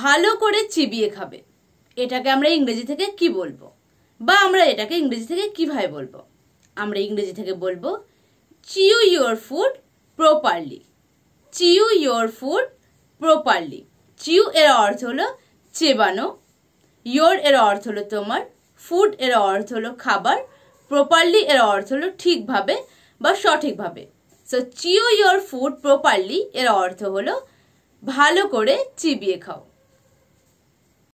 ভালো করে চিবিয়ে খাবে এটাকে আমরা ইংরেজি থেকে কি বলবো বা আমরা এটাকে ইংরেজি থেকে কীভাবে বলবো আমরা ইংরেজি থেকে বলবো chew your food properly chew your food properly chew এর অর্থ হলো চেবানো ইয়োর এর অর্থ হলো তোমার ফুড এর অর্থ হলো খাবার প্রপারলি এর অর্থ হলো ঠিকভাবে বা সঠিকভাবে so chew your food properly এর অর্থ হলো ভালো করে চিবিয়ে খাও